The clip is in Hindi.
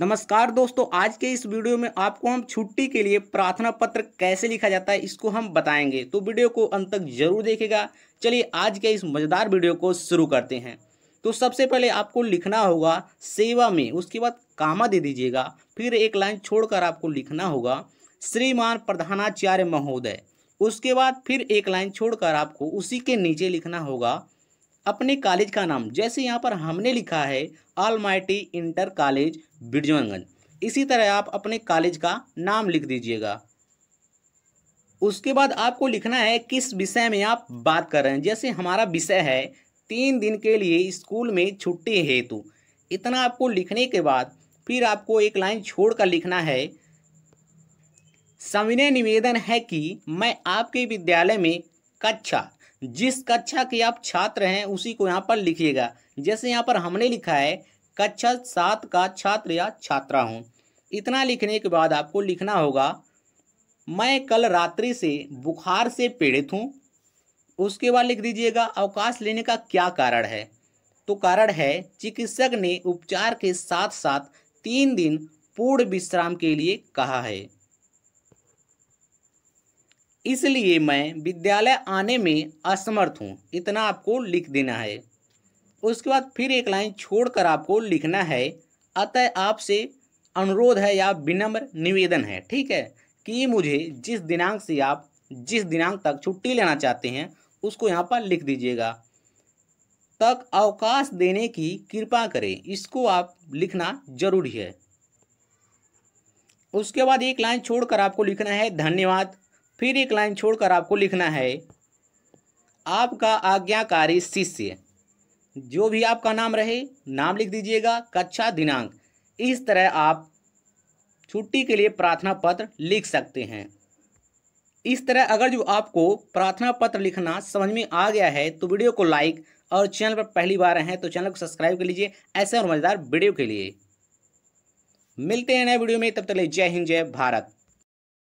नमस्कार दोस्तों आज के इस वीडियो में आपको हम छुट्टी के लिए प्रार्थना पत्र कैसे लिखा जाता है इसको हम बताएंगे तो वीडियो को अंत तक जरूर देखेगा चलिए आज के इस मज़ेदार वीडियो को शुरू करते हैं तो सबसे पहले आपको लिखना होगा सेवा में उसके बाद कामा दे दीजिएगा फिर एक लाइन छोड़कर आपको लिखना होगा श्रीमान प्रधानाचार्य महोदय उसके बाद फिर एक लाइन छोड़कर आपको उसी के नीचे लिखना होगा अपने कॉलेज का नाम जैसे यहाँ पर हमने लिखा है आलमाइटी इंटर कॉलेज बिरजवानगंज इसी तरह आप अपने कॉलेज का नाम लिख दीजिएगा उसके बाद आपको लिखना है किस विषय में आप बात कर रहे हैं जैसे हमारा विषय है तीन दिन के लिए स्कूल में छुट्टी हेतु इतना आपको लिखने के बाद फिर आपको एक लाइन छोड़कर लिखना है सविनय निवेदन है कि मैं आपके विद्यालय में कक्षा जिस कक्षा के आप छात्र हैं उसी को यहाँ पर लिखिएगा जैसे यहाँ पर हमने लिखा है कक्षा सात का छात्र या छात्रा हूँ इतना लिखने के बाद आपको लिखना होगा मैं कल रात्रि से बुखार से पीड़ित हूँ उसके बाद लिख दीजिएगा अवकाश लेने का क्या कारण है तो कारण है चिकित्सक ने उपचार के साथ साथ तीन दिन पूर्ण विश्राम के लिए कहा है इसलिए मैं विद्यालय आने में असमर्थ हूँ इतना आपको लिख देना है उसके बाद फिर एक लाइन छोड़कर आपको लिखना है अतः आपसे अनुरोध है या विनम्र निवेदन है ठीक है कि मुझे जिस दिनांक से आप जिस दिनांक तक छुट्टी लेना चाहते हैं उसको यहाँ पर लिख दीजिएगा तक अवकाश देने की कृपा करें इसको आप लिखना जरूरी है उसके बाद एक लाइन छोड़कर आपको लिखना है धन्यवाद फिर एक लाइन छोड़कर आपको लिखना है आपका आज्ञाकारी शिष्य जो भी आपका नाम रहे नाम लिख दीजिएगा कक्षा दिनांक इस तरह आप छुट्टी के लिए प्रार्थना पत्र लिख सकते हैं इस तरह अगर जो आपको प्रार्थना पत्र लिखना समझ में आ गया है तो वीडियो को लाइक और चैनल पर पहली बार हैं तो चैनल को सब्सक्राइब कर लीजिए ऐसे और मज़ेदार वीडियो के लिए मिलते हैं नए वीडियो में तब तक जय हिंद जय भारत